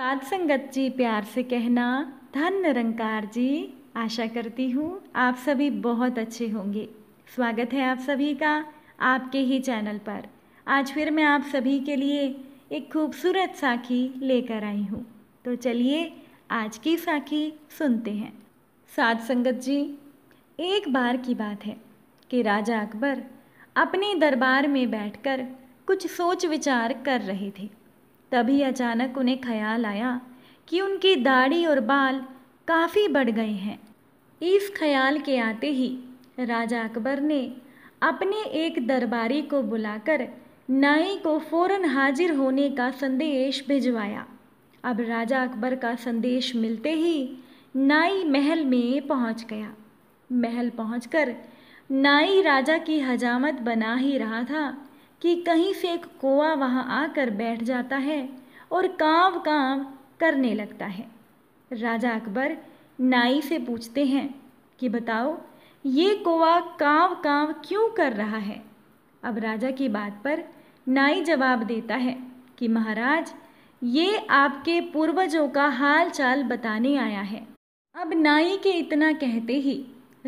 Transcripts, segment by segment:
साध संगत जी प्यार से कहना धन निरंकार जी आशा करती हूँ आप सभी बहुत अच्छे होंगे स्वागत है आप सभी का आपके ही चैनल पर आज फिर मैं आप सभी के लिए एक खूबसूरत साखी लेकर आई हूँ तो चलिए आज की साखी सुनते हैं साध संगत जी एक बार की बात है कि राजा अकबर अपने दरबार में बैठकर कुछ सोच विचार कर रहे थे तभी अचानक उन्हें ख्याल आया कि उनकी दाढ़ी और बाल काफ़ी बढ़ गए हैं इस ख्याल के आते ही राजा अकबर ने अपने एक दरबारी को बुलाकर नाई को फौरन हाजिर होने का संदेश भिजवाया अब राजा अकबर का संदेश मिलते ही नाई महल में पहुंच गया महल पहुंचकर नाई राजा की हजामत बना ही रहा था कि कहीं से एक कोआ वहाँ आकर बैठ जाता है और कांव कांव करने लगता है राजा अकबर नाई से पूछते हैं कि बताओ ये कोआ कांव कांव क्यों कर रहा है अब राजा की बात पर नाई जवाब देता है कि महाराज ये आपके पूर्वजों का हाल चाल बताने आया है अब नाई के इतना कहते ही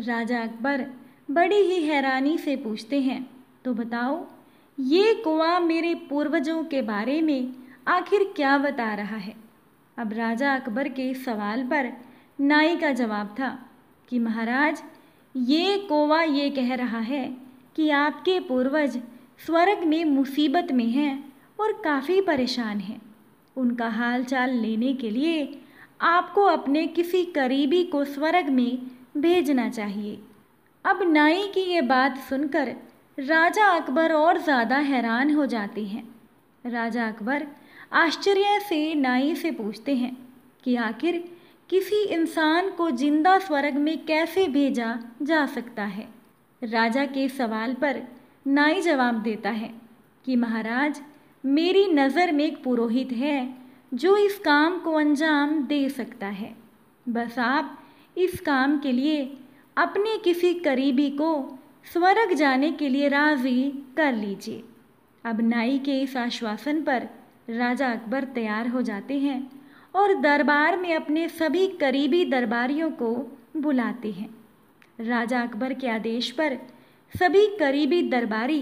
राजा अकबर बड़ी ही हैरानी से पूछते हैं तो बताओ ये कुआं मेरे पूर्वजों के बारे में आखिर क्या बता रहा है अब राजा अकबर के सवाल पर नाई का जवाब था कि महाराज ये कोवा ये कह रहा है कि आपके पूर्वज स्वर्ग में मुसीबत में हैं और काफ़ी परेशान हैं उनका हालचाल लेने के लिए आपको अपने किसी करीबी को स्वर्ग में भेजना चाहिए अब नाई की ये बात सुनकर राजा अकबर और ज़्यादा हैरान हो जाते हैं राजा अकबर आश्चर्य से नाई से पूछते हैं कि आखिर किसी इंसान को जिंदा स्वर्ग में कैसे भेजा जा सकता है राजा के सवाल पर नाई जवाब देता है कि महाराज मेरी नज़र में एक पुरोहित है जो इस काम को अंजाम दे सकता है बस आप इस काम के लिए अपने किसी करीबी को स्वर्ग जाने के लिए राजी कर लीजिए अब नाई के इस आश्वासन पर राजा अकबर तैयार हो जाते हैं और दरबार में अपने सभी करीबी दरबारियों को बुलाते हैं राजा अकबर के आदेश पर सभी करीबी दरबारी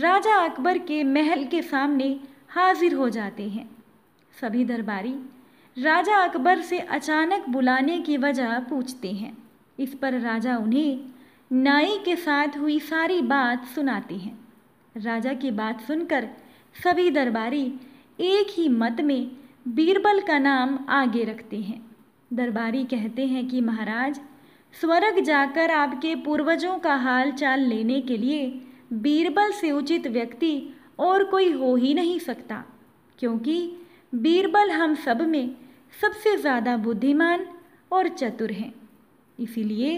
राजा अकबर के महल के सामने हाजिर हो जाते हैं सभी दरबारी राजा अकबर से अचानक बुलाने की वजह पूछते हैं इस पर राजा उन्हें नाई के साथ हुई सारी बात सुनाती हैं राजा की बात सुनकर सभी दरबारी एक ही मत में बीरबल का नाम आगे रखते हैं दरबारी कहते हैं कि महाराज स्वर्ग जाकर आपके पूर्वजों का हाल चाल लेने के लिए बीरबल से उचित व्यक्ति और कोई हो ही नहीं सकता क्योंकि बीरबल हम सब में सबसे ज़्यादा बुद्धिमान और चतुर हैं इसीलिए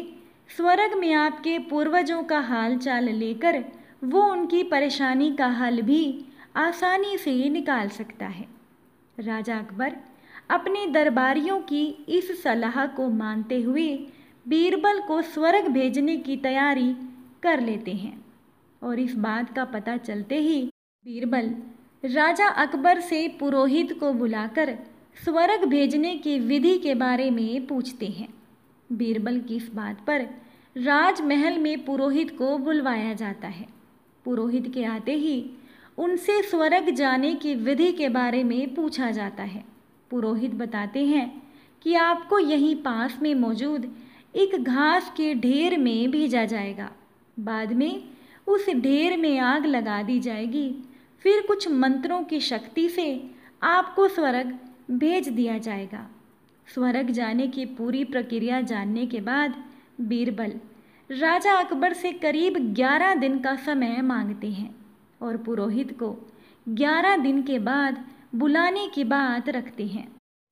स्वर्ग में आपके पूर्वजों का हाल चाल लेकर वो उनकी परेशानी का हल भी आसानी से निकाल सकता है राजा अकबर अपने दरबारियों की इस सलाह को मानते हुए बीरबल को स्वर्ग भेजने की तैयारी कर लेते हैं और इस बात का पता चलते ही बीरबल राजा अकबर से पुरोहित को बुलाकर स्वर्ग भेजने की विधि के बारे में पूछते हैं बीरबल की इस बात पर राजमहल में पुरोहित को बुलवाया जाता है पुरोहित के आते ही उनसे स्वर्ग जाने की विधि के बारे में पूछा जाता है पुरोहित बताते हैं कि आपको यहीं पास में मौजूद एक घास के ढेर में भेजा जाएगा बाद में उस ढेर में आग लगा दी जाएगी फिर कुछ मंत्रों की शक्ति से आपको स्वर्ग भेज दिया जाएगा स्वर्ग जाने की पूरी प्रक्रिया जानने के बाद बीरबल राजा अकबर से करीब ग्यारह दिन का समय मांगते हैं और पुरोहित को ग्यारह दिन के बाद बुलाने की बात रखते हैं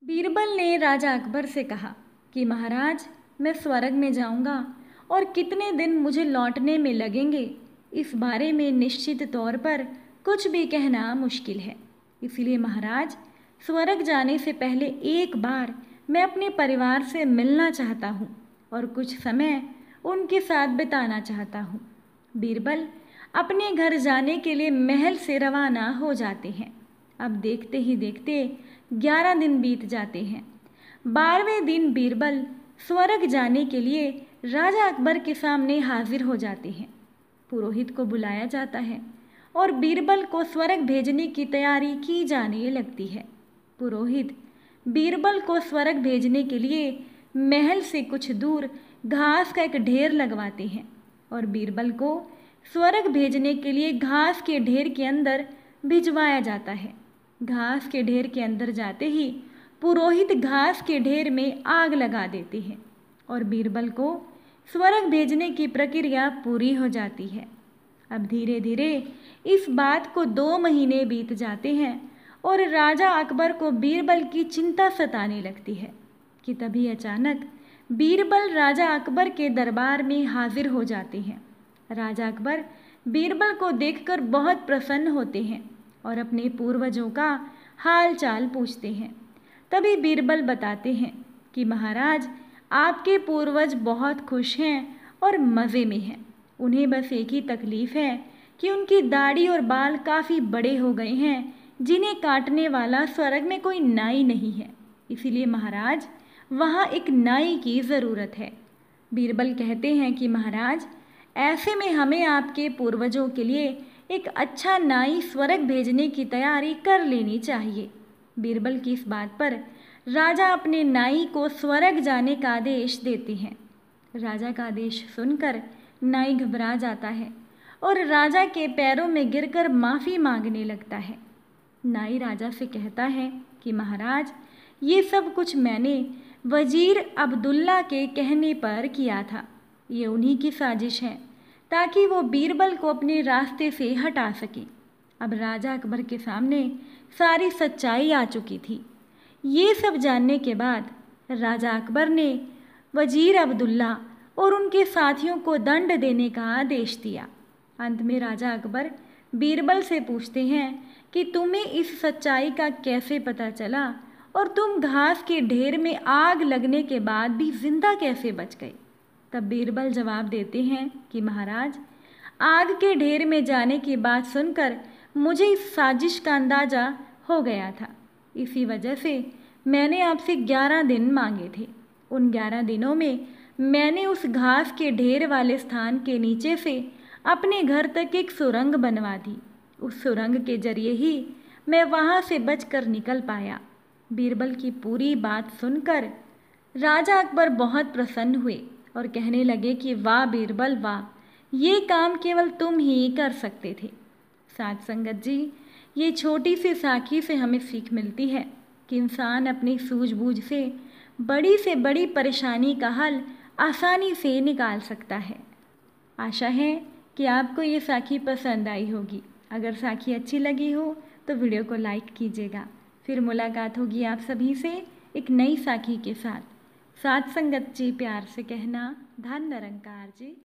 बीरबल ने राजा अकबर से कहा कि महाराज मैं स्वर्ग में जाऊंगा और कितने दिन मुझे लौटने में लगेंगे इस बारे में निश्चित तौर पर कुछ भी कहना मुश्किल है इसलिए महाराज स्वर्ग जाने से पहले एक बार मैं अपने परिवार से मिलना चाहता हूँ और कुछ समय उनके साथ बिताना चाहता हूँ बीरबल अपने घर जाने के लिए महल से रवाना हो जाते हैं अब देखते ही देखते ग्यारह दिन बीत जाते हैं बारहवें दिन बीरबल स्वर्ग जाने के लिए राजा अकबर के सामने हाजिर हो जाते हैं पुरोहित को बुलाया जाता है और बीरबल को स्वर्ग भेजने की तैयारी की जाने लगती है पुरोहित बीरबल को स्वर्ग भेजने के लिए महल से कुछ दूर घास का एक ढेर लगवाते हैं और बीरबल को स्वर्ग भेजने के लिए घास के ढेर के अंदर भिजवाया जाता है घास के ढेर के अंदर जाते ही पुरोहित घास के ढेर में आग लगा देते हैं और बीरबल को स्वर्ग भेजने की प्रक्रिया पूरी हो जाती है अब धीरे धीरे इस बात को दो महीने बीत जाते हैं और राजा अकबर को बीरबल की चिंता सताने लगती है कि तभी अचानक बीरबल राजा अकबर के दरबार में हाजिर हो जाते हैं राजा अकबर बीरबल को देखकर बहुत प्रसन्न होते हैं और अपने पूर्वजों का हाल चाल पूछते हैं तभी बीरबल बताते हैं कि महाराज आपके पूर्वज बहुत खुश हैं और मज़े में हैं उन्हें बस एक ही तकलीफ़ है कि उनकी दाढ़ी और बाल काफ़ी बड़े हो गए हैं जिन्हें काटने वाला स्वर्ग में कोई नाई नहीं है इसीलिए महाराज वहाँ एक नाई की ज़रूरत है बीरबल कहते हैं कि महाराज ऐसे में हमें आपके पूर्वजों के लिए एक अच्छा नाई स्वर्ग भेजने की तैयारी कर लेनी चाहिए बीरबल की इस बात पर राजा अपने नाई को स्वर्ग जाने का आदेश देते हैं राजा का आदेश सुनकर नाई घबरा जाता है और राजा के पैरों में गिरकर माफ़ी मांगने लगता है नाई राजा से कहता है कि महाराज ये सब कुछ मैंने वजीर अब्दुल्ला के कहने पर किया था ये उन्हीं की साजिश है ताकि वो बीरबल को अपने रास्ते से हटा सके अब राजा अकबर के सामने सारी सच्चाई आ चुकी थी ये सब जानने के बाद राजा अकबर ने वजीर अब्दुल्ला और उनके साथियों को दंड देने का आदेश दिया अंत में राजा अकबर बीरबल से पूछते हैं कि तुम्हें इस सच्चाई का कैसे पता चला और तुम घास के ढेर में आग लगने के बाद भी जिंदा कैसे बच गए तब बीरबल जवाब देते हैं कि महाराज आग के ढेर में जाने की बात सुनकर मुझे इस साजिश का अंदाज़ा हो गया था इसी वजह से मैंने आपसे ग्यारह दिन मांगे थे उन ग्यारह दिनों में मैंने उस घास के ढेर वाले स्थान के नीचे से अपने घर तक एक सुरंग बनवा दी उस सुरंग के जरिए ही मैं वहाँ से बचकर निकल पाया बीरबल की पूरी बात सुनकर राजा अकबर बहुत प्रसन्न हुए और कहने लगे कि वाह बीरबल वाह ये काम केवल तुम ही कर सकते थे साथ संगत जी ये छोटी सी साखी से हमें सीख मिलती है कि इंसान अपनी सूझबूझ से बड़ी से बड़ी परेशानी का हल आसानी से निकाल सकता है आशा है कि आपको ये साखी पसंद आई होगी अगर साखी अच्छी लगी हो तो वीडियो को लाइक कीजिएगा फिर मुलाकात होगी आप सभी से एक नई साखी के साथ सात संगत जी प्यार से कहना धन निरंकार जी